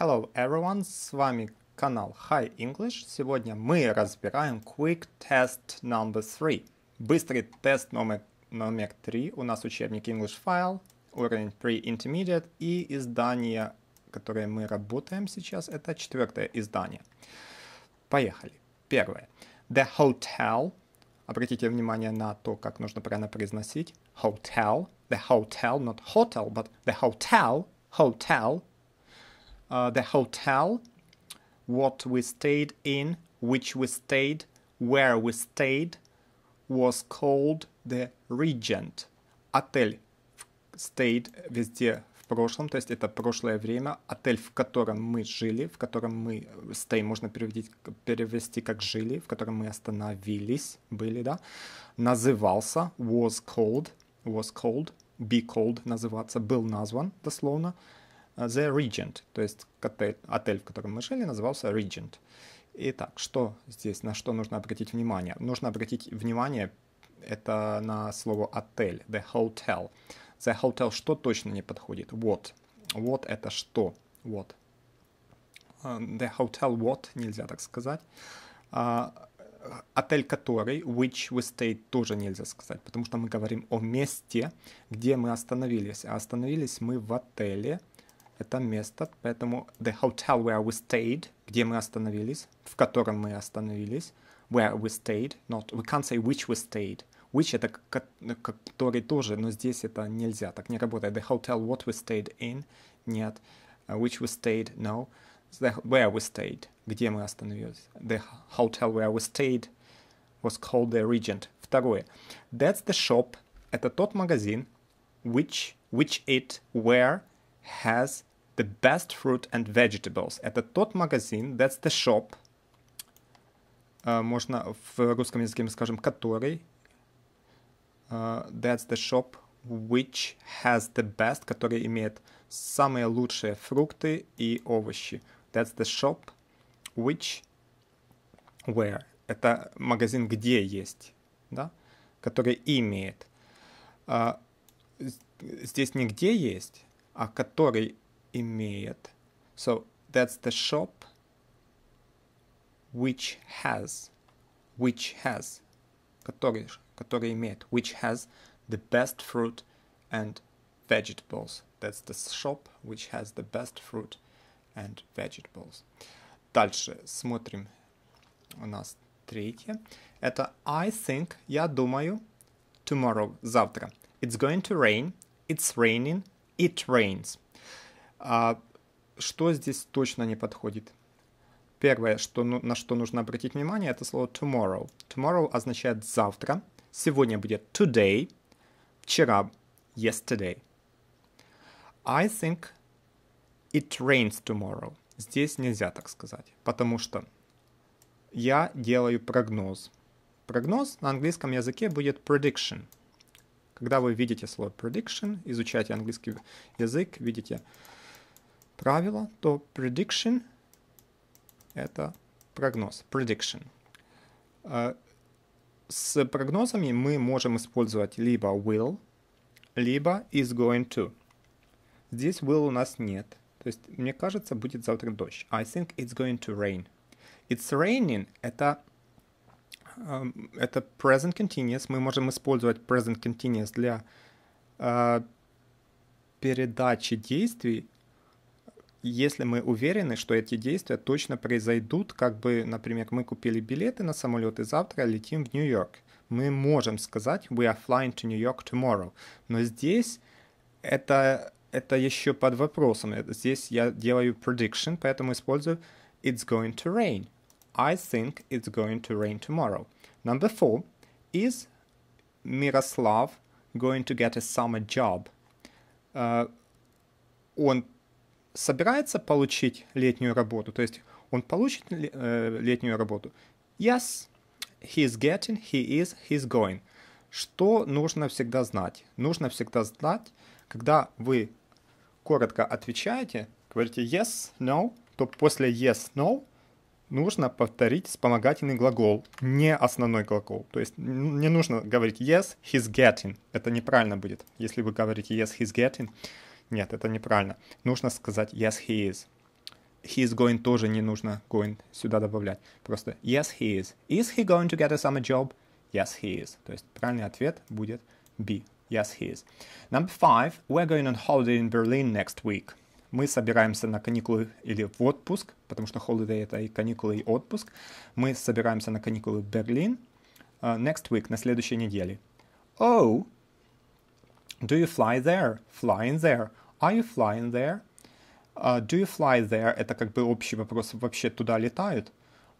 Hello everyone, с вами канал Hi English. Сегодня мы разбираем Quick Test Number 3. Быстрый тест номер, номер 3. У нас учебник English File, уровень Pre-Intermediate и издание, которое мы работаем сейчас, это четвертое издание. Поехали. Первое. The Hotel. Обратите внимание на то, как нужно правильно произносить. Hotel. The hotel, not hotel, but the hotel. Hotel. uh, the hotel, what we stayed in, which we stayed, where we stayed, was called the Regent. Отель stayed везде в прошлом, то есть это прошлое время. Отель, в котором мы жили, в котором мы... Stay можно перевести, перевести как жили, в котором мы остановились, были, да. Назывался was called, was called, be called называться, был назван дословно. Uh, The Regent, то есть отель, отель, в котором мы жили, назывался Regent. Итак, что здесь, на что нужно обратить внимание? Нужно обратить внимание это на слово отель, the hotel. The hotel что точно не подходит? What. What это что? What. А, the hotel what, нельзя так сказать. А, отель который, which we stayed, тоже нельзя сказать, потому что мы говорим о месте, где мы остановились. А остановились мы в отеле, это место, поэтому the hotel where we stayed, где мы остановились, в котором мы остановились, where we stayed, not, we can't say which we stayed, which это который тоже, но здесь это нельзя, так не работает, the hotel what we stayed in, нет, uh, which we stayed, no, the, where we stayed, где мы остановились, the hotel where we stayed was called the Regent, второе, that's the shop, это тот магазин, which, which it, where, has The Best Fruit and Vegetables. Это тот магазин, that's the shop, э, можно в русском языке мы скажем который, э, that's the shop which has the best, который имеет самые лучшие фрукты и овощи. That's the shop which where. Это магазин, где есть, да, который имеет. Э, здесь не где есть, а который Immediate. So that's the shop which has, which has, который, который имеет, which has the best fruit and vegetables. That's the shop which has the best fruit and vegetables. Дальше смотрим. У нас третье. Это I think, я думаю, tomorrow, завтра. It's going to rain, it's raining, it rains. А что здесь точно не подходит? Первое, что, ну, на что нужно обратить внимание, это слово tomorrow. Tomorrow означает завтра. Сегодня будет today. Вчера yesterday. I think it rains tomorrow. Здесь нельзя так сказать, потому что я делаю прогноз. Прогноз на английском языке будет prediction. Когда вы видите слово prediction, изучаете английский язык, видите правило, то prediction — это прогноз, prediction. А, с прогнозами мы можем использовать либо will, либо is going to. Здесь will у нас нет. То есть, мне кажется, будет завтра дождь. I think it's going to rain. It's raining — это эм, это present continuous. Мы можем использовать present continuous для э, передачи действий если мы уверены, что эти действия точно произойдут, как бы, например, мы купили билеты на самолет и завтра летим в Нью-Йорк. Мы можем сказать «we are flying to New York tomorrow», но здесь это, это еще под вопросом. Э, здесь я делаю prediction, поэтому использую «it's going to rain». I think it's going to rain tomorrow. Number four, is Miroslav going to get a summer job? Uh, он собирается получить летнюю работу, то есть он получит э, летнюю работу. Yes, he is getting, he is, he is going. Что нужно всегда знать? Нужно всегда знать, когда вы коротко отвечаете, говорите yes, no, то после yes, no нужно повторить вспомогательный глагол, не основной глагол. То есть не нужно говорить yes, he's getting. Это неправильно будет, если вы говорите yes, he's getting. Нет, это неправильно. Нужно сказать yes, he is. He is going тоже не нужно going сюда добавлять. Просто yes, he is. Is he going to get a summer job? Yes, he is. То есть правильный ответ будет B. Yes, he is. Number five. We're going on holiday in Berlin next week. Мы собираемся на каникулы или в отпуск, потому что holiday это и каникулы, и отпуск. Мы собираемся на каникулы в Берлин uh, next week, на следующей неделе. Oh, Do you fly there? Flying there. Are you flying there? Uh, do you fly there? Это как бы общий вопрос, вообще туда летают?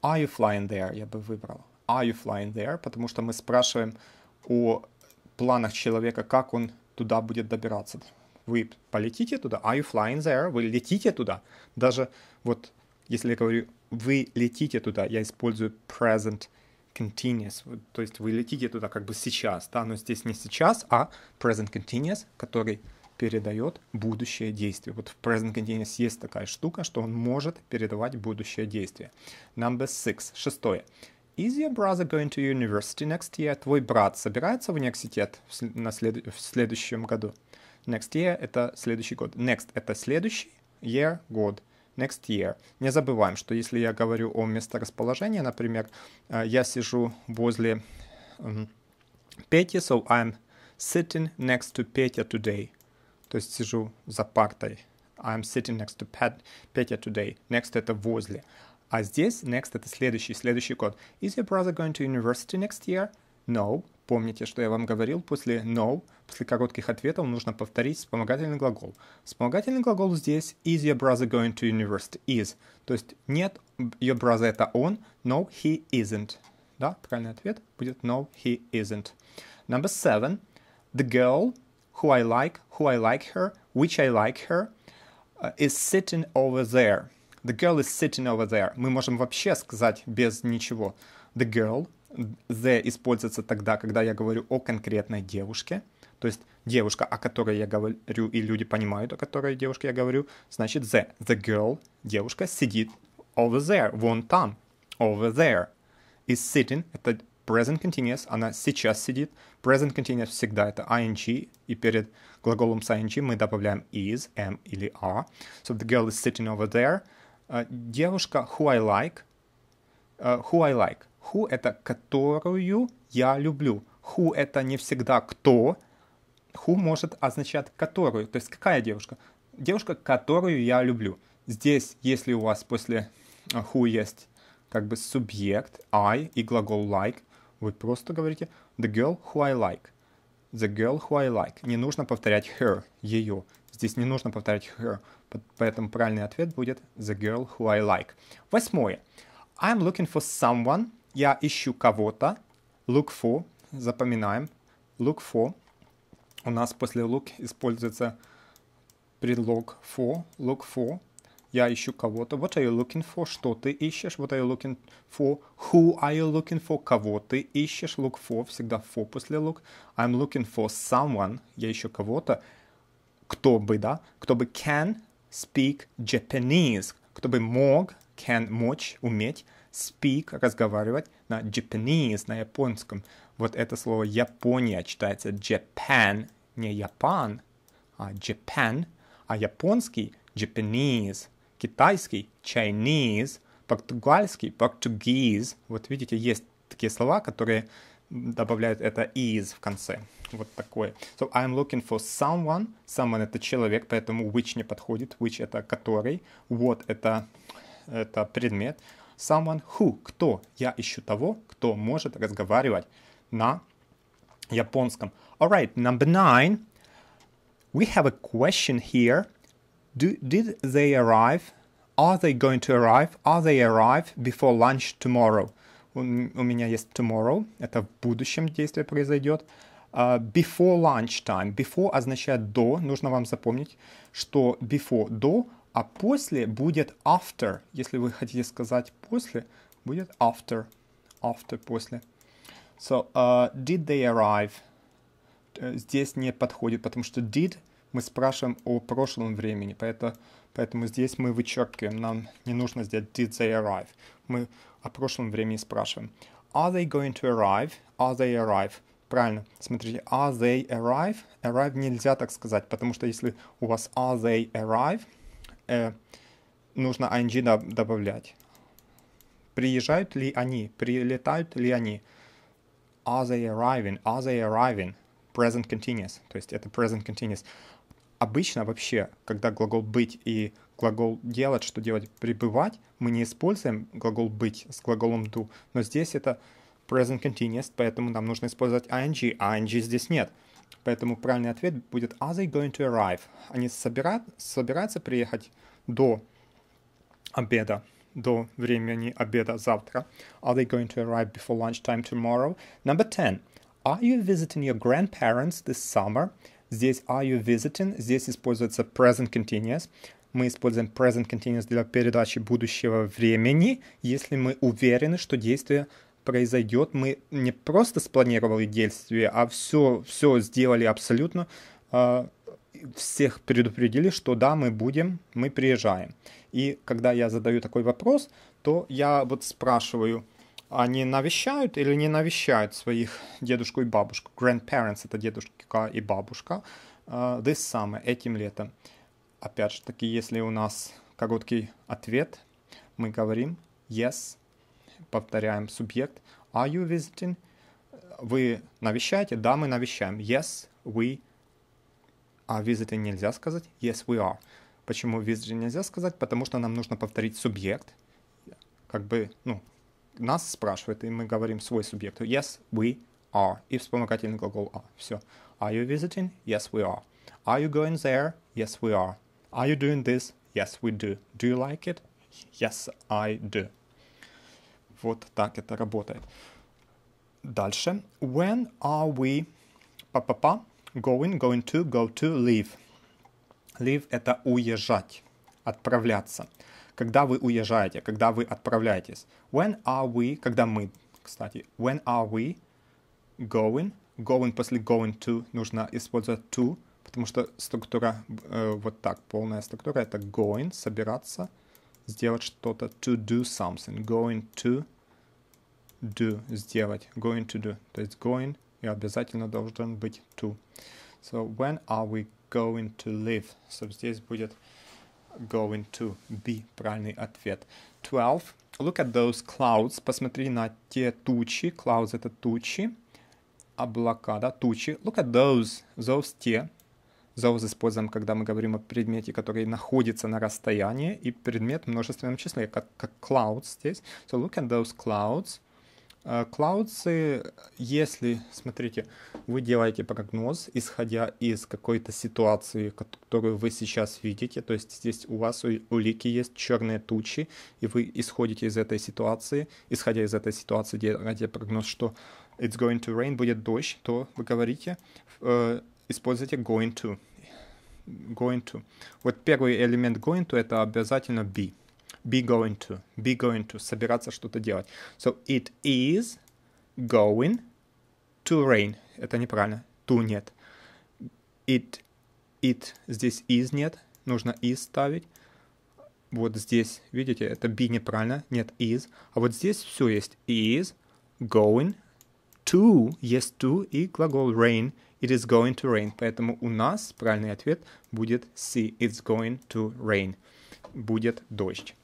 Are you flying there? Я бы выбрал. Are you flying there? Потому что мы спрашиваем о планах человека, как он туда будет добираться. Вы полетите туда? Are you flying there? Вы летите туда? Даже вот если я говорю вы летите туда, я использую present continuous, то есть вы летите туда как бы сейчас, да, но здесь не сейчас, а present continuous, который передает будущее действие. Вот в present continuous есть такая штука, что он может передавать будущее действие. Number six, шестое. Is your brother going to university next year? Твой брат собирается в университет в, на след... в следующем году? Next year — это следующий год. Next — это следующий year — год next year. Не забываем, что если я говорю о месторасположении, например, э, я сижу возле эм, Пети, so I'm sitting next to Петя today. То есть сижу за партой. I'm sitting next to Петя today. Next это возле. А здесь next это следующий, следующий код. Is your brother going to university next year? No. Помните, что я вам говорил, после no, после коротких ответов нужно повторить вспомогательный глагол. Вспомогательный глагол здесь is your brother going to university? Is. То есть нет, your brother это он, no, he isn't. Да, правильный ответ будет no, he isn't. Number seven. The girl who I like, who I like her, which I like her, uh, is sitting over there. The girl is sitting over there. Мы можем вообще сказать без ничего. The girl the используется тогда, когда я говорю о конкретной девушке. То есть девушка, о которой я говорю, и люди понимают, о которой девушке я говорю, значит the. The girl, девушка, сидит over there, вон там, over there. Is sitting, это present continuous, она сейчас сидит. Present continuous всегда это ing, и перед глаголом с ing мы добавляем is, am или are. So the girl is sitting over there. Uh, девушка who I like, uh, who I like. Who — это «которую я люблю». Who — это не всегда «кто». Who может означать «которую». То есть какая девушка? Девушка, которую я люблю. Здесь, если у вас после who э, есть как бы субъект I и глагол like, вы просто говорите the girl who I like. The girl who I like. Не нужно повторять her, ее. Здесь не нужно повторять her. Поэтому правильный ответ будет the girl who I like. Восьмое. I'm looking for someone я ищу кого-то, look for, запоминаем, look for. У нас после look используется предлог for, look for. Я ищу кого-то. What are you looking for? Что ты ищешь? What are you looking for? Who are you looking for? Кого ты ищешь? Look for. Всегда for после look. I'm looking for someone. Я ищу кого-то. Кто бы, да? Кто бы can speak Japanese. Кто бы мог, can, мочь, уметь speak, разговаривать, на Japanese, на японском. Вот это слово Япония читается Japan, не Япан, а Japan, а японский Japanese, китайский Chinese, португальский Portuguese. Вот видите, есть такие слова, которые добавляют это is в конце. Вот такое. So I'm looking for someone. Someone это человек, поэтому which не подходит. Which это который. What это это предмет. Someone who, кто. Я ищу того, кто может разговаривать на японском. Alright, number nine. We have a question here. Do, did they arrive? Are they going to arrive? Are they arrive before lunch tomorrow? У, у меня есть tomorrow. Это в будущем действие произойдет. Uh, before lunch time. Before означает до. Нужно вам запомнить, что before до а после будет after. Если вы хотите сказать после, будет after. After, после. So, uh, did they arrive? Э, здесь не подходит, потому что did мы спрашиваем о прошлом времени, поэтому, поэтому здесь мы вычеркиваем, нам не нужно сделать did they arrive. Мы о прошлом времени спрашиваем. Are they going to arrive? Are they arrive? Правильно, смотрите, are they arrive? Arrive нельзя так сказать, потому что если у вас are they arrive, э, нужно ing доб- добавлять. Приезжают ли они? Прилетают ли они? Are they arriving? Are they arriving? Present continuous. То есть это present continuous. Обычно вообще, когда глагол быть и глагол делать, что делать, пребывать, мы не используем глагол быть с глаголом do. Но здесь это present continuous, поэтому нам нужно использовать ing, а ing здесь нет. Поэтому правильный ответ будет are they going to arrive? Они собира... собираются приехать до обеда, до времени обеда завтра. Are they going to arrive before lunchtime tomorrow? Number 10. Are you visiting your grandparents this summer? Здесь are you visiting, здесь используется present continuous. Мы используем present continuous для передачи будущего времени, если мы уверены, что действие произойдет. Мы не просто спланировали действие, а все, все сделали абсолютно. А, всех предупредили, что да, мы будем, мы приезжаем. И когда я задаю такой вопрос, то я вот спрашиваю, они а навещают или не навещают своих дедушку и бабушку? Grandparents — это дедушка и бабушка. А, this summer, этим летом. Опять же таки, если у нас короткий ответ, мы говорим yes, повторяем субъект. Are you visiting? Вы навещаете? Да, мы навещаем. Yes, we are visiting нельзя сказать. Yes, we are. Почему visiting нельзя сказать? Потому что нам нужно повторить субъект. Как бы, ну, нас спрашивают, и мы говорим свой субъект. Yes, we are. И вспомогательный глагол are. Все. Are you visiting? Yes, we are. Are you going there? Yes, we are. Are you doing this? Yes, we do. Do you like it? Yes, I do. Вот так это работает. Дальше. When are we па -па -па, going, going to, go to, leave? Leave — это уезжать, отправляться. Когда вы уезжаете, когда вы отправляетесь. When are we, когда мы, кстати, when are we going, going после going to нужно использовать to, потому что структура э, вот так, полная структура — это going, собираться — сделать что-то, to do something, going to do, сделать, going to do, то есть going и обязательно должен быть to. So when are we going to live? So здесь будет going to be правильный ответ. 12. Look at those clouds. Посмотри на те тучи. Clouds это тучи. Облака, да, тучи. Look at those. Those те. Those используем, когда мы говорим о предмете, который находится на расстоянии, и предмет в множественном числе, как, как clouds здесь. So look at those clouds. Uh, э, clouds, если, смотрите, вы делаете прогноз, исходя из какой-то ситуации, которую вы сейчас видите, то есть здесь у вас у, у Лики есть черные тучи, и вы исходите из этой ситуации, исходя из этой ситуации, делаете прогноз, что it's going to rain, будет дождь, то вы говорите, э, используйте going to going to. Вот первый элемент going to это обязательно be. Be going to. Be going to. Собираться что-то делать. So it is going to rain. Это неправильно. To нет. It, it здесь is нет. Нужно is ставить. Вот здесь, видите, это be неправильно. Нет is. А вот здесь все есть. Is going to, yes to и глагол rain. It is going to rain. Поэтому у нас правильный ответ будет C. It's going to rain. Будет дождь.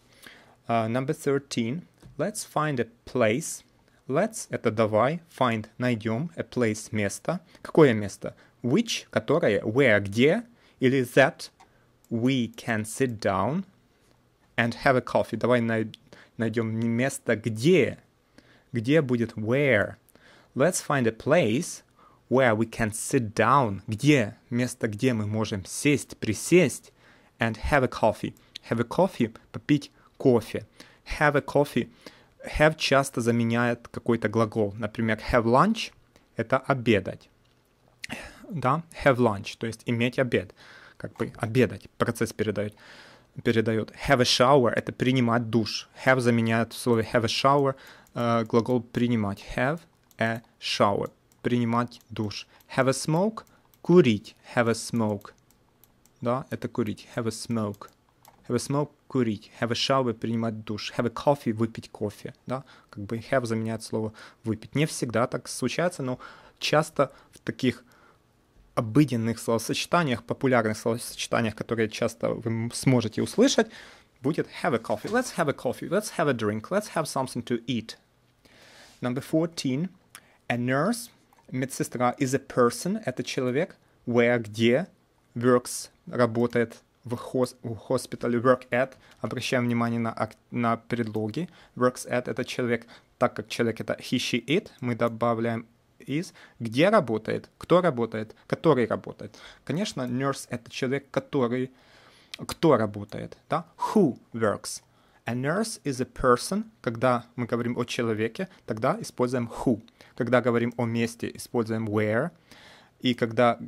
Uh, number 13. Let's find a place. Let's — это давай, find — найдем, a place — место. Какое место? Which — которое, where — где, или that — we can sit down and have a coffee. Давай най найдем место, где. Где будет where — Let's find a place where we can sit down. Где? Место, где мы можем сесть, присесть. And have a coffee. Have a coffee. Попить кофе. Have a coffee. Have часто заменяет какой-то глагол. Например, have lunch – это обедать. Да? Have lunch, то есть иметь обед. Как бы обедать, процесс передает передает. Have a shower — это принимать душ. Have заменяет в слове have a shower э, глагол принимать. Have a shower. Принимать душ. Have a smoke. Курить. Have a smoke. Да, это курить. Have a smoke. Have a smoke – курить. Have a shower – принимать душ. Have a coffee – выпить кофе. Да? Как бы have заменяет слово выпить. Не всегда так случается, но часто в таких обыденных словосочетаниях, популярных словосочетаниях, которые часто вы сможете услышать, будет have a coffee, let's have a coffee, let's have a drink, let's have something to eat. Number 14. A nurse, медсестра, is a person, это человек, where, где, works, работает в хос, hospital, work at, обращаем внимание на, на предлоги, works at, это человек, так как человек это he, she, it, мы добавляем is, где работает, кто работает, который работает. Конечно, nurse — это человек, который, кто работает, да? Who works — A nurse is a person. Когда мы говорим о человеке, тогда используем who. Когда говорим о месте, используем where. И когда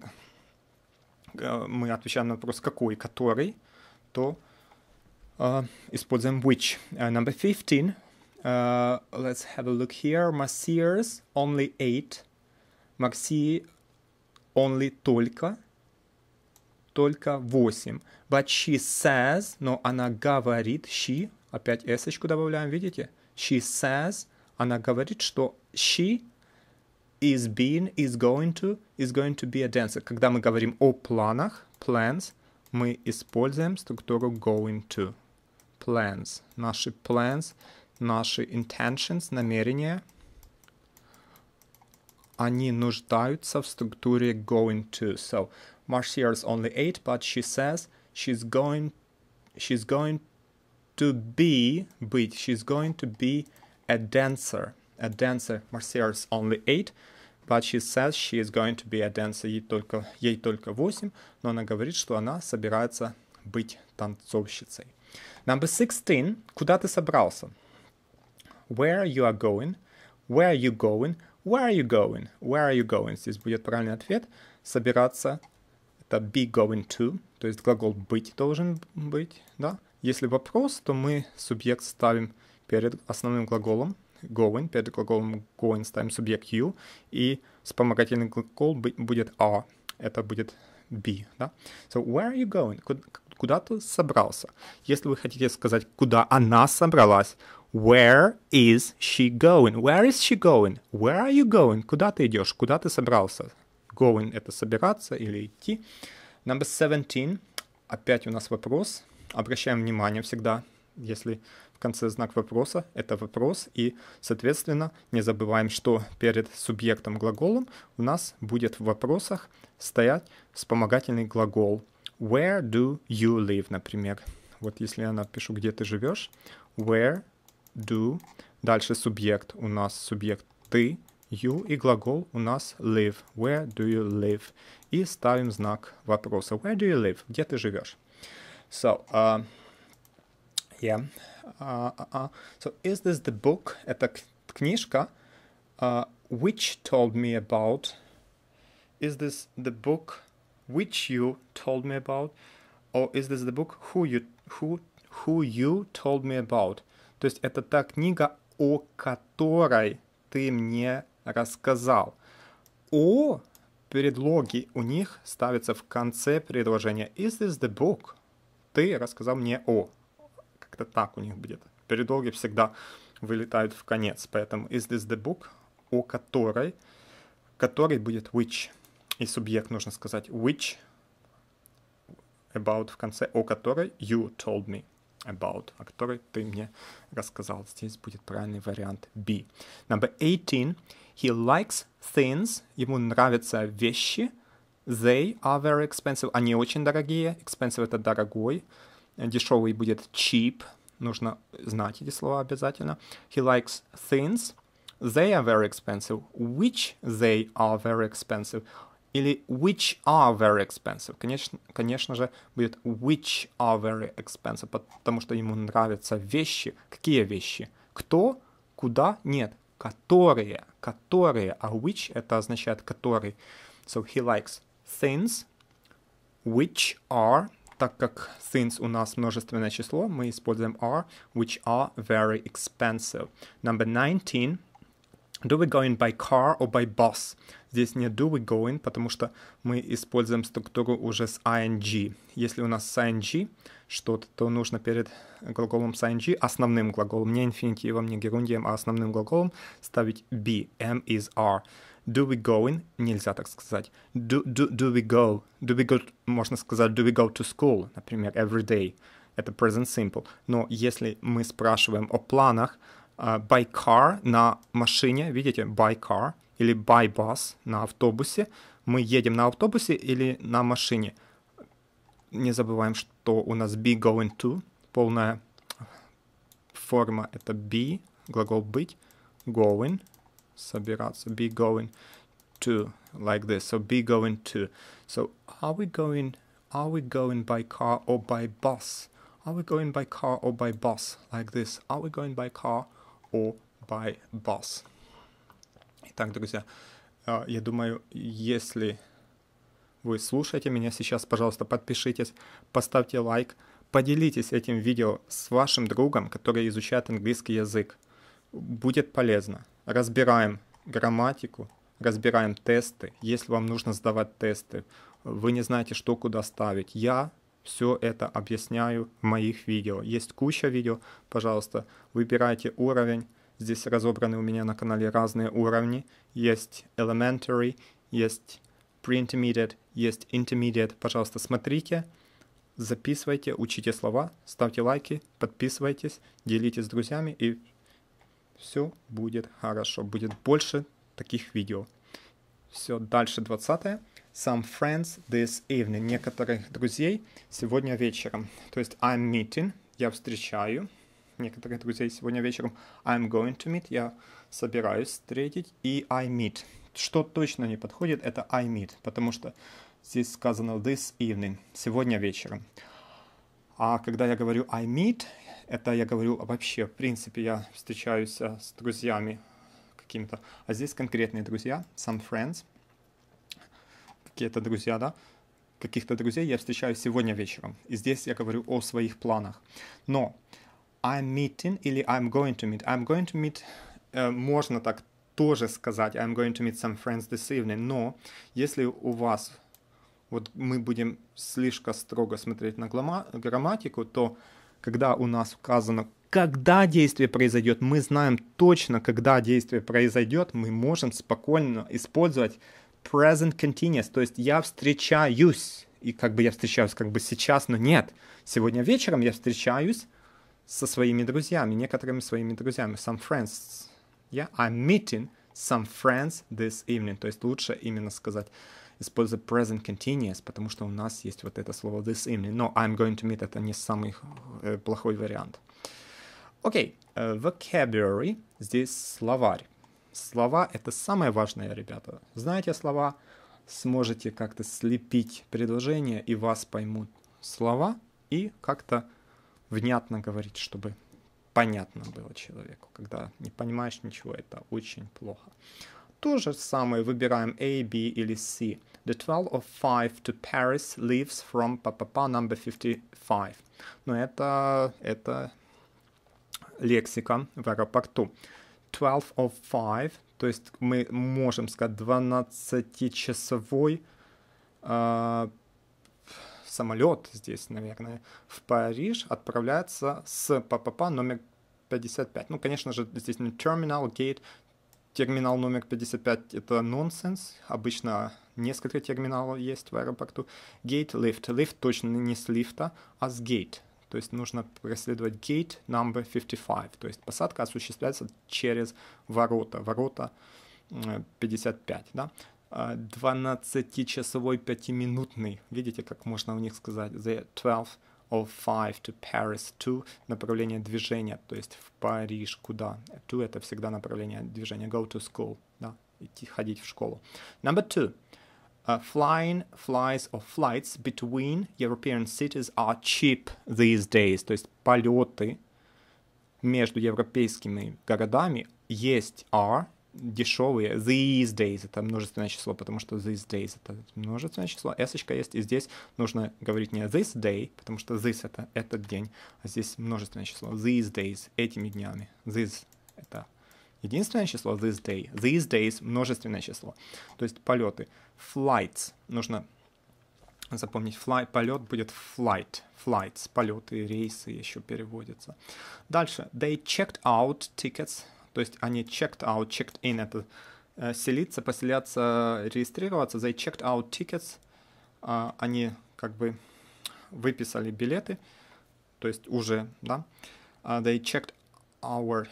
э, мы отвечаем на вопрос какой, который, то uh, используем which. Uh, number 15. Uh, let's have a look here. Massiers only eight. Maxi only только. Только восемь. But she says, но она говорит, she Опять s добавляем, видите? She says, она говорит, что she is being, is going to, is going to be a dancer. Когда мы говорим о планах, plans, мы используем структуру going to. Plans. Наши plans, наши intentions, намерения, они нуждаются в структуре going to. So, Marcia is only eight, but she says she's going, she's going to be, but she's going to be a dancer. A dancer. Marcia is only 8, but she says she is going to be a dancer. Ей только, ей только 8, но она говорит, что она собирается быть танцовщицей. Number 16. Куда ты собрался? Where you are going? Where are you going? Where are you going? Where are you going? Здесь будет правильный ответ. Собираться. Это be going to. То есть глагол быть должен быть, да? Если вопрос, то мы субъект ставим перед основным глаголом going, перед глаголом going ставим субъект you, и вспомогательный глагол будет are, «а». это будет be, да? So, where are you going? Куда ты собрался? Если вы хотите сказать, куда она собралась, where is she going? Where is she going? Where are you going? Куда ты идешь? Куда ты собрался? Going — это собираться или идти. Number 17. Опять у нас вопрос обращаем внимание всегда, если в конце знак вопроса, это вопрос, и, соответственно, не забываем, что перед субъектом глаголом у нас будет в вопросах стоять вспомогательный глагол. Where do you live, например. Вот если я напишу, где ты живешь, where do, дальше субъект, у нас субъект ты, you и глагол у нас live, where do you live. И ставим знак вопроса, where do you live, где ты живешь. So um, yeah, uh, uh, uh, so is this the book, эта книжка, uh, which told me about? Is this the book which you told me about, or is this the book who you who who you told me about? То есть это та книга, о которой ты мне рассказал. О предлоги у них ставятся в конце предложения. Is this the book? ты рассказал мне о. Как-то так у них будет. Передолги всегда вылетают в конец, поэтому is this the book, о которой, который будет which. И субъект нужно сказать which about в конце, о которой you told me about, о которой ты мне рассказал. Здесь будет правильный вариант B. Number 18. He likes things. Ему нравятся вещи. They are very expensive. Они очень дорогие. Expensive — это дорогой. Дешевый будет cheap. Нужно знать эти слова обязательно. He likes things. They are very expensive. Which they are very expensive. Или which are very expensive. Конечно, конечно же, будет which are very expensive, потому что ему нравятся вещи. Какие вещи? Кто, куда, нет. Которые, которые, а which это означает который. So he likes things, which are, так как things у нас множественное число, мы используем are, which are very expensive. Number 19. Do we go in by car or by bus? Здесь не do we going, потому что мы используем структуру уже с ing. Если у нас с ing что-то, то нужно перед глаголом с ing, основным глаголом, не инфинитивом, не герундием, а основным глаголом ставить be. M is are do we going, нельзя так сказать. Do, do, do we go, do we go, можно сказать, do we go to school, например, every day. Это present simple. Но если мы спрашиваем о планах, uh, а, by car на машине, видите, by car или by bus на автобусе, мы едем на автобусе или на машине. Не забываем, что у нас be going to, полная форма это be, глагол быть, going – собираться, be going to, like this, so be going to. So are we going, are we going by car or by bus? Are we going by car or by bus? Like this, are we going by car or by bus? Итак, друзья, э, я думаю, если вы слушаете меня сейчас, пожалуйста, подпишитесь, поставьте лайк, поделитесь этим видео с вашим другом, который изучает английский язык. Будет полезно разбираем грамматику, разбираем тесты, если вам нужно сдавать тесты, вы не знаете, что куда ставить. Я все это объясняю в моих видео. Есть куча видео, пожалуйста, выбирайте уровень. Здесь разобраны у меня на канале разные уровни. Есть elementary, есть pre-intermediate, есть intermediate. Пожалуйста, смотрите, записывайте, учите слова, ставьте лайки, подписывайтесь, делитесь с друзьями и все будет хорошо, будет больше таких видео. Все, дальше 20 Some friends this evening. Некоторых друзей сегодня вечером. То есть I'm meeting, я встречаю некоторых друзей сегодня вечером. I'm going to meet, я собираюсь встретить. И I meet. Что точно не подходит, это I meet, потому что здесь сказано this evening, сегодня вечером. А когда я говорю I meet, это я говорю вообще, в принципе, я встречаюсь э, с друзьями какими-то. А здесь конкретные друзья, some friends, какие-то друзья, да, каких-то друзей я встречаю сегодня вечером. И здесь я говорю о своих планах. Но I'm meeting или I'm going to meet. I'm going to meet э, можно так тоже сказать. I'm going to meet some friends this evening. Но если у вас вот мы будем слишком строго смотреть на грамматику, то когда у нас указано, когда действие произойдет, мы знаем точно, когда действие произойдет, мы можем спокойно использовать present continuous, то есть я встречаюсь, и как бы я встречаюсь как бы сейчас, но нет. Сегодня вечером я встречаюсь со своими друзьями, некоторыми своими друзьями, some friends. Yeah, I'm meeting some friends this evening. То есть лучше именно сказать используя present continuous, потому что у нас есть вот это слово this evening. Но I'm going to meet — это не самый э, плохой вариант. Окей, okay. Э, vocabulary — здесь словарь. Слова — это самое важное, ребята. Знаете слова, сможете как-то слепить предложение, и вас поймут слова, и как-то внятно говорить, чтобы понятно было человеку. Когда не понимаешь ничего, это очень плохо то же самое выбираем A, B или C. The 12 of 5 to Paris leaves from pa -pa -pa number 55. Но это, это лексика в аэропорту. 12 of 5, то есть мы можем сказать 12-часовой э, самолет здесь, наверное, в Париж отправляется с ППП номер 55. Ну, конечно же, здесь не терминал, гейт, терминал номер 55 — это нонсенс. Обычно несколько терминалов есть в аэропорту. Gate, lift. Lift точно не с лифта, а с gate. То есть нужно преследовать gate number 55. То есть посадка осуществляется через ворота. Ворота 55, э, да? 12-часовой а 5-минутный. Видите, как можно у них сказать? The 12 of five to Paris to направление движения, то есть в Париж куда. To это всегда направление движения. Go to school, да, идти ходить в школу. Number two. Uh, flying, flies or flights between European cities are cheap these days. То есть полеты между европейскими городами есть are дешевые. These days — это множественное число, потому что these days — это множественное число. s есть, и здесь нужно говорить не this day, потому что this — это этот день, а здесь множественное число. These days — этими днями. This — это единственное число, this day. These days — множественное число. То есть полеты. Flights — нужно запомнить fly, полет будет flight, flights, полеты, рейсы еще переводятся. Дальше, they checked out tickets то есть они checked out, checked in — это э, селиться, поселяться, регистрироваться. They checked out tickets. А, они как бы выписали билеты, то есть уже, да. А, they checked our...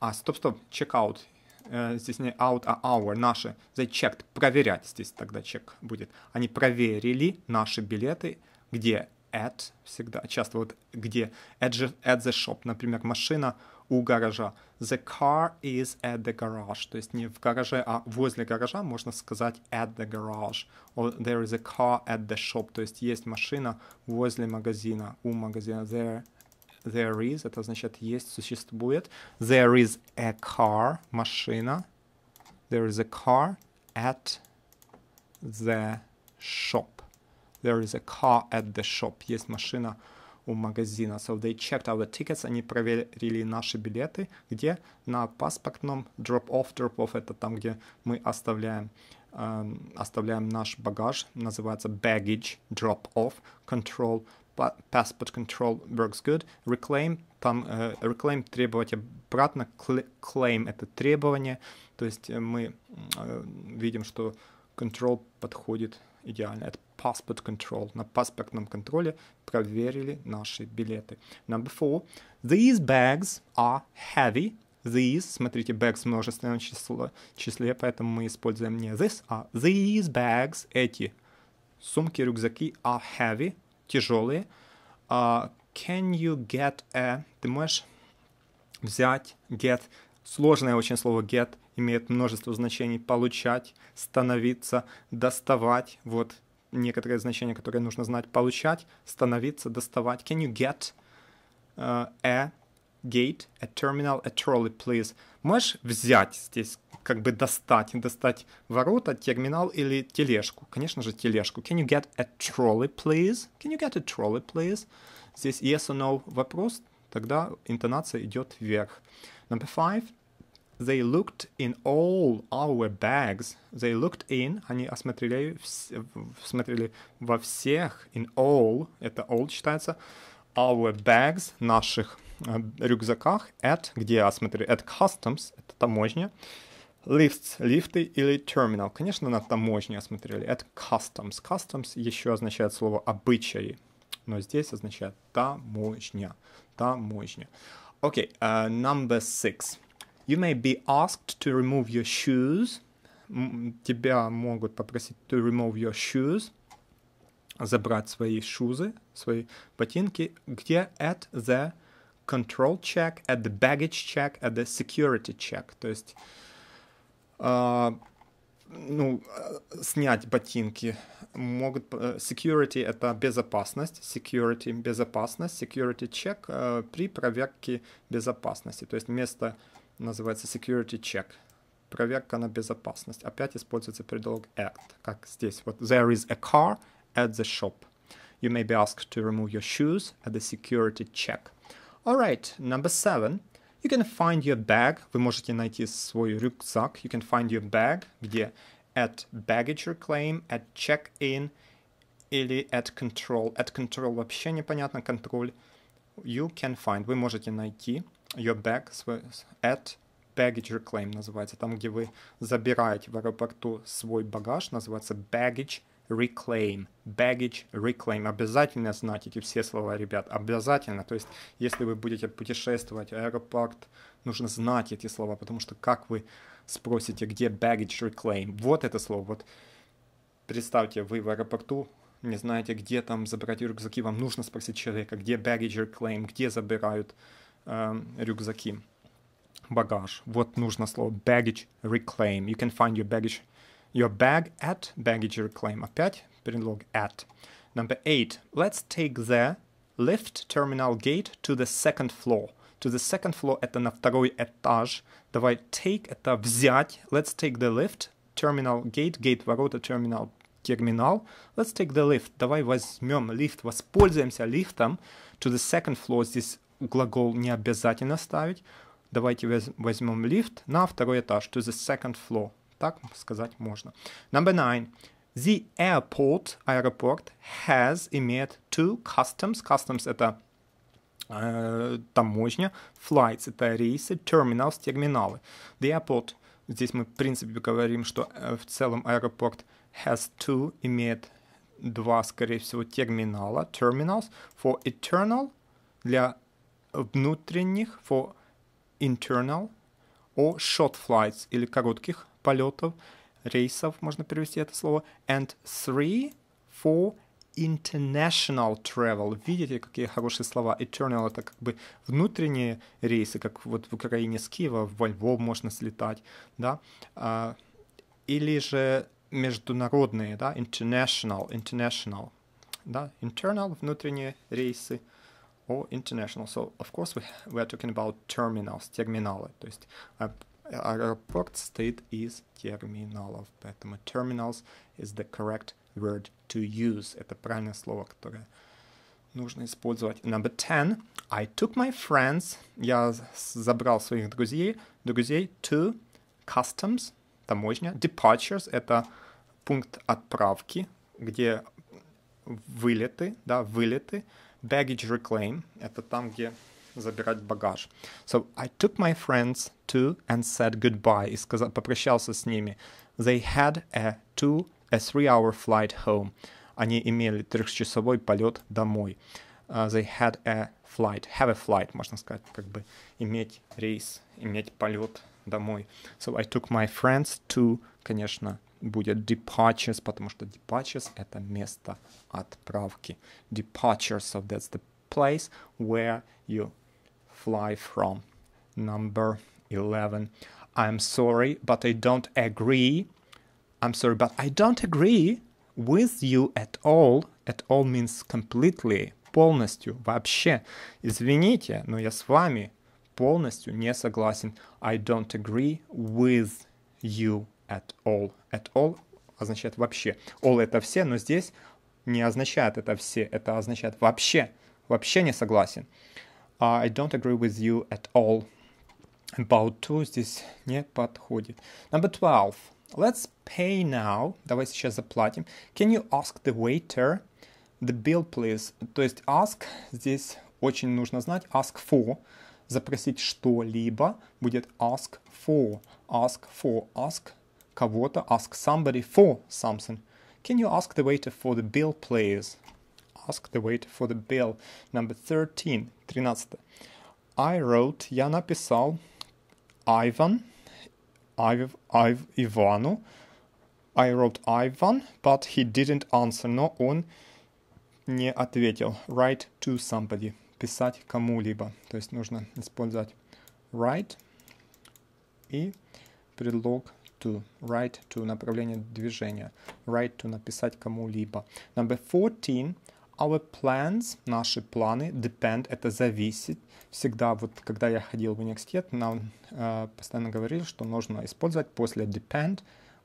А, стоп-стоп, check out. Э, здесь не out, а our, наши. They checked, проверять здесь тогда чек будет. Они проверили наши билеты, где at всегда, часто вот где, at the shop, например, машина, у гаража. The car is at the garage. То есть не в гараже, а возле гаража можно сказать at the garage. Or there is a car at the shop. То есть есть машина возле магазина, у магазина. There there is, это значит есть, существует. There is a car, машина. There is a car at the shop. There is a car at the shop. Есть машина у магазина. So they checked our tickets, они проверили наши билеты, где на паспортном drop-off, drop-off это там, где мы оставляем эм, оставляем наш багаж, называется baggage drop-off control passport control works good, reclaim, там э, reclaim требовать обратно, claim это требование, то есть э, мы э, видим, что control подходит идеально. Это паспорт control. На паспортном контроле проверили наши билеты. Number four. These bags are heavy. These, смотрите, bags в множественном число, числе, поэтому мы используем не this, а these bags, эти сумки, рюкзаки are heavy, тяжелые. Uh, can you get a... Ты можешь взять get Сложное очень слово get имеет множество значений. Получать, становиться, доставать. Вот некоторые значения, которые нужно знать. Получать, становиться, доставать. Can you get uh, a gate, a terminal, a trolley, please? Можешь взять здесь, как бы достать, достать ворота, терминал или тележку? Конечно же, тележку. Can you get a trolley, please? Can you get a trolley, please? Здесь yes or no вопрос, тогда интонация идет вверх. Number five. They looked in all our bags. They looked in. Они осмотрели, смотрели во всех. In all. Это all считается. Our bags. Наших э, рюкзаках. At. Где осмотрели? At customs. Это таможня. Lifts, лифты или терминал. Конечно, на таможне осмотрели. At customs. Customs еще означает слово обычаи, но здесь означает таможня. Таможня. Okay, uh, number six. You may be asked to remove your shoes. Тебя могут попросить to remove your shoes. Забрать свои шузы, свои ботинки. Где? At the control check, at the baggage check, at the security check. То есть... Uh, ну, э, снять ботинки могут... Э, security — это безопасность, security — безопасность, security check э, при проверке безопасности. То есть место называется security check, проверка на безопасность. Опять используется предлог at, как здесь. Вот there is a car at the shop. You may be asked to remove your shoes at the security check. All right, number seven — You can find your bag. Вы можете найти свой рюкзак. You can find your bag, где at baggage reclaim, at check-in или at control. At control вообще непонятно, контроль. You can find. Вы можете найти your bag at baggage reclaim называется. Там, где вы забираете в аэропорту свой багаж, называется baggage reclaim, baggage reclaim. Обязательно знать эти все слова, ребят, обязательно. То есть, если вы будете путешествовать, аэропорт, нужно знать эти слова, потому что как вы спросите, где baggage reclaim? Вот это слово. Вот представьте, вы в аэропорту, не знаете, где там забирать рюкзаки, вам нужно спросить человека, где baggage reclaim, где забирают э, рюкзаки, багаж. Вот нужно слово baggage reclaim. You can find your baggage your bag at baggage reclaim. Опять предлог at. Number eight, let's take the lift terminal gate to the second floor. To the second floor, это на второй этаж. Давай take, это взять. Let's take the lift terminal gate, gate ворота, terminal терминал. Let's take the lift. Давай возьмем лифт, воспользуемся лифтом. To the second floor здесь глагол не обязательно ставить. Давайте возьмем лифт на второй этаж. To the second floor. так сказать можно. Number nine. The airport, аэропорт, has, имеет two customs. Customs — это э, таможня, flights — это рейсы, terminals — терминалы. The airport, здесь мы, в принципе, говорим, что э, в целом аэропорт has two, имеет два, скорее всего, терминала, terminals, for eternal, для внутренних, for internal, or short flights, или коротких полетов, рейсов, можно перевести это слово, and three for international travel. Видите, какие хорошие слова. Eternal — это как бы внутренние рейсы, как вот в Украине с Киева в Львов можно слетать, да, а, или же международные, да, international, international, да, internal — внутренние рейсы, or international. So, of course, we, we are talking about terminals, терминалы, то есть а, аэропорт состоит из терминалов, поэтому terminals is the correct word to use. Это правильное слово, которое нужно использовать. Number 10. I took my friends. Я забрал своих друзей, друзей to customs, таможня. Departures — это пункт отправки, где вылеты, да, вылеты. Baggage reclaim — это там, где забирать багаж. So I took my friends to and said goodbye и сказал, попрощался с ними. They had a two, a three-hour flight home. Они имели трехчасовой полет домой. Uh, they had a flight, have a flight, можно сказать, как бы иметь рейс, иметь полет домой. So I took my friends to, конечно, будет departures, потому что departures — это место отправки. Departures, so that's the place where you fly from. Number 11. I'm sorry, but I don't agree. I'm sorry, but I don't agree with you at all. At all means completely, полностью, вообще. Извините, но я с вами полностью не согласен. I don't agree with you at all. At all означает вообще. All это все, но здесь не означает это все, это означает вообще. Вообще не согласен. Uh, I don't agree with you at all about то здесь не подходит. Number 12. Let's pay now. Давай сейчас заплатим. Can you ask the waiter the bill, please? То есть ask здесь очень нужно знать. Ask for. Запросить что-либо будет ask for. Ask for. Ask кого-то. Ask somebody for something. Can you ask the waiter for the bill, please? Ask the waiter for the bill number 13, 13. I wrote, я написал Ivan, Iv have i I wrote Ivan, but he didn't answer. Но он не ответил. Write to somebody. Писать кому-либо. То есть нужно использовать write и предлог to. Write to направление движения. Write to написать кому-либо. Number 14. Our plans, наши планы, depend, это зависит. Всегда, вот когда я ходил в университет, нам э, постоянно говорили, что нужно использовать после depend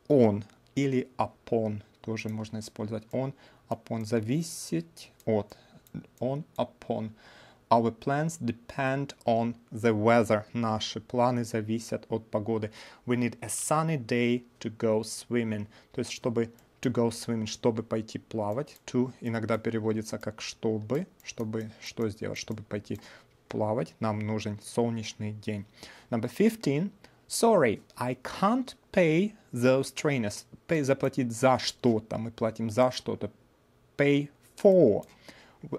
on или upon. Тоже можно использовать on, upon, зависеть от, on, upon. Our plans depend on the weather. Наши планы зависят от погоды. We need a sunny day to go swimming. То есть, чтобы to go swimming, чтобы пойти плавать. To иногда переводится как чтобы, чтобы что сделать, чтобы пойти плавать. Нам нужен солнечный день. Number 15. Sorry, I can't pay those trainers. Pay заплатить за что-то. Мы платим за что-то. Pay for.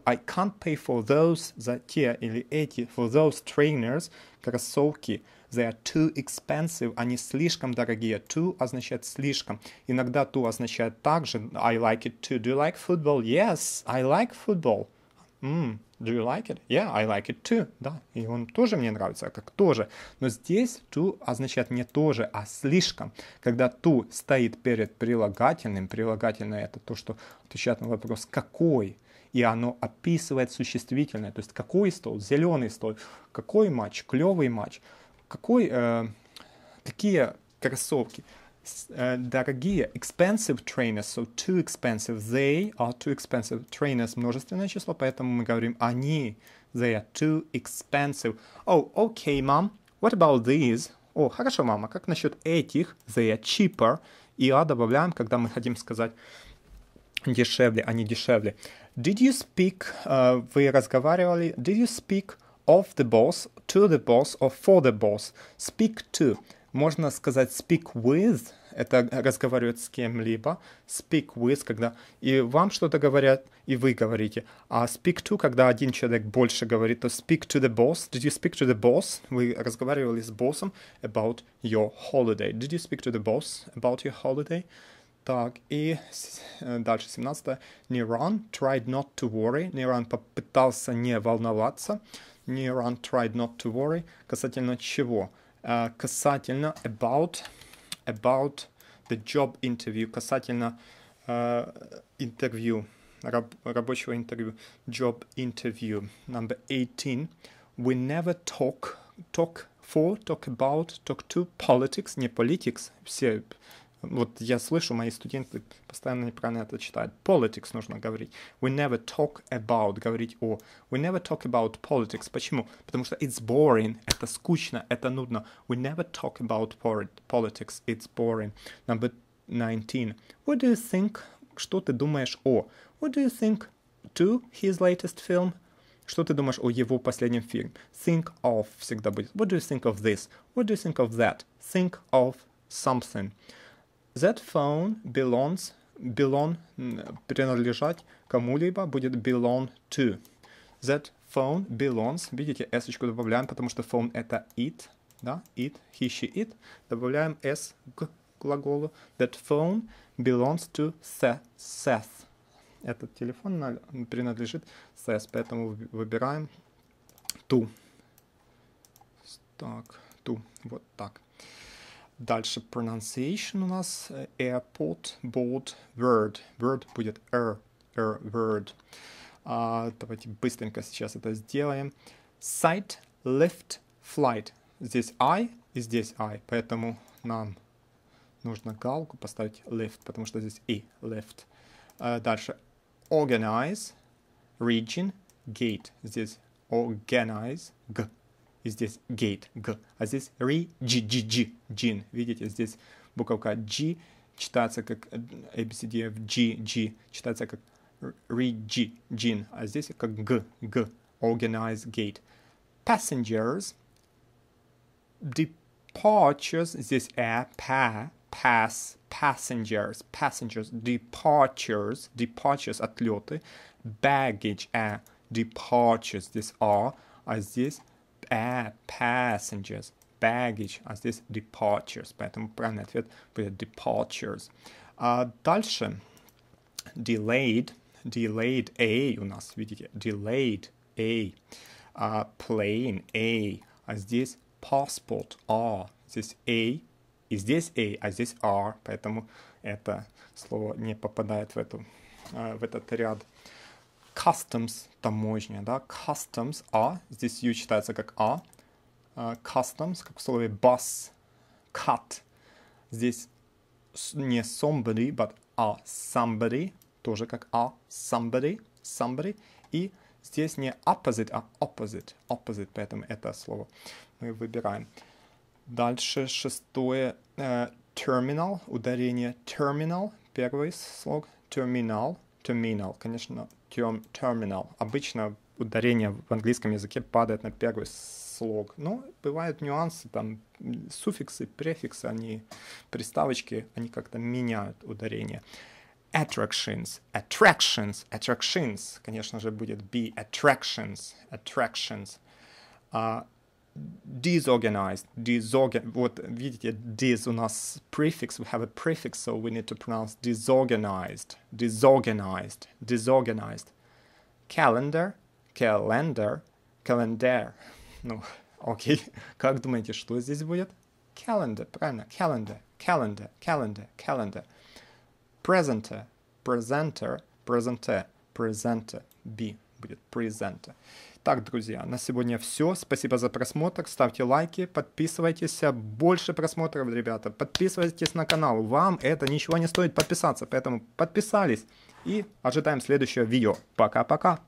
I can't pay for those, за те или эти, for those trainers, кроссовки. They are too expensive. Они слишком дорогие. Too означает слишком. Иногда too означает также I like it too. Do you like football? Yes, I like football. Mm, do you like it? Yeah, I like it too. Да, и он тоже мне нравится, как тоже. Но здесь to означает не тоже, а слишком. Когда to стоит перед прилагательным, прилагательное это то, что отвечает на вопрос «какой?», и оно описывает существительное, то есть какой стол, зеленый стол, какой матч, клевый матч какой, э, какие кроссовки? Э, дорогие expensive trainers, so too expensive, they are too expensive, trainers множественное число, поэтому мы говорим они, they are too expensive. Oh, okay, mom, what about these? О, oh, хорошо, мама, как насчет этих, they are cheaper, и а добавляем, когда мы хотим сказать дешевле, а дешевле. Did you speak, uh, вы разговаривали, did you speak of the boss, to the boss, or for the boss. Speak to. Можно сказать speak with. Это разговаривать с кем-либо. Speak with, когда и вам что-то говорят, и вы говорите. А speak to, когда один человек больше говорит, то speak to the boss. Did you speak to the boss? Вы разговаривали с боссом about your holiday. Did you speak to the boss about your holiday? Так, и э, дальше 17. Neron tried not to worry. Neron попытался не волноваться. Neuron tried not to worry. Касательно чего? Uh, касательно about, about the job interview. Касательно uh, interview, раб, рабочего интервью. Job interview. Number 18. We never talk, talk for, talk about, talk to politics. Не politics, все Вот я слышу, мои студенты постоянно неправильно это читают. Politics нужно говорить. We never talk about, говорить о. We never talk about politics. Почему? Потому что it's boring, это скучно, это нудно. We never talk about politics, it's boring. Number 19. What do you think? Что ты думаешь о? What do you think to his latest film? Что ты думаешь о его последнем фильме? Think of всегда будет. What do you think of this? What do you think of that? Think of something. That phone belongs, belong, принадлежать кому-либо будет belong to. That phone belongs, видите, s-очку добавляем, потому что phone это it, да, it, he, she, it. Добавляем s к глаголу. That phone belongs to Seth. Seth. Этот телефон принадлежит Seth, поэтому выбираем to. Так, to, вот так. Дальше pronunciation у нас э, airport, board, word. Word будет r, er, r er, word. А, давайте быстренько сейчас это сделаем. Site, lift, flight. Здесь I и здесь I, поэтому нам нужно галку поставить lift, потому что здесь и lift. А, дальше organize, region, gate. Здесь organize, g и здесь gate, г, а здесь re, g, g, g, gin. Видите, здесь буковка g читается как abcdf, g, g, читается как re, g, gin, а здесь как г, г, organize gate. Passengers, departures, здесь a, э, pa, pass, passengers, passengers, departures, departures, отлеты, baggage, a, э, departures, здесь r, а здесь air passengers, baggage, а здесь departures, поэтому правильный ответ будет departures. А дальше delayed, delayed A у нас, видите, delayed A, а plane A, а здесь passport R, здесь A, и здесь A, а здесь R, поэтому это слово не попадает в, эту, в этот ряд customs таможня, да, customs а, здесь U читается как а, а, customs, как в слове bus, cut, здесь не somebody, but а somebody, тоже как а somebody, somebody, и здесь не opposite, а opposite, opposite, поэтому это слово мы выбираем. Дальше шестое, э, terminal, ударение terminal, первый слог, terminal, terminal, конечно, term, terminal. Обычно ударение в английском языке падает на первый слог. Но бывают нюансы, там суффиксы, префиксы, они, приставочки, они как-то меняют ударение. Attractions, attractions, attractions, конечно же, будет be attractions, attractions. Uh, disorganized, disorgan what видите, dis у нас prefix, we have a prefix, so we need to pronounce disorganized, disorganized, disorganized. Calendar, calendar, calendar. Ну, окей. Как думаете, что здесь будет? Calendar, правильно, calendar, calendar, calendar, calendar. Presenter, presenter, presenter, presenter, B будет presenter. Так, друзья, на сегодня все. Спасибо за просмотр. Ставьте лайки, подписывайтесь. Больше просмотров, ребята. Подписывайтесь на канал. Вам это ничего не стоит подписаться. Поэтому подписались и ожидаем следующего видео. Пока-пока.